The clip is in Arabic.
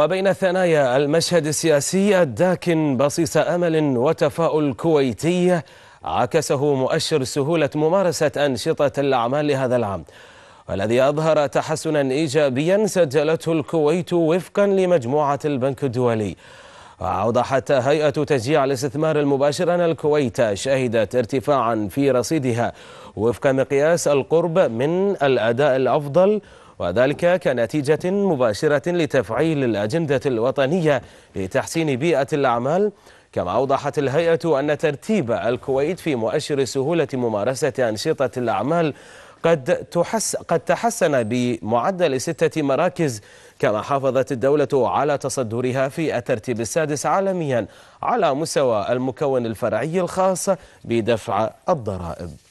وبين ثنايا المشهد السياسي الداكن بصيص أمل وتفاؤل كويتي عكسه مؤشر سهولة ممارسة أنشطة الأعمال لهذا العام والذي أظهر تحسنا إيجابيا سجلته الكويت وفقا لمجموعة البنك الدولي وأوضحت هيئة تشجيع الاستثمار المباشر أن الكويت شهدت ارتفاعا في رصيدها وفق مقياس القرب من الأداء الأفضل وذلك كنتيجة مباشرة لتفعيل الأجندة الوطنية لتحسين بيئة الأعمال كما أوضحت الهيئة أن ترتيب الكويت في مؤشر سهولة ممارسة أنشطة الأعمال قد, تحس قد تحسن بمعدل ستة مراكز كما حافظت الدولة على تصدرها في الترتيب السادس عالميا على مستوى المكون الفرعي الخاص بدفع الضرائب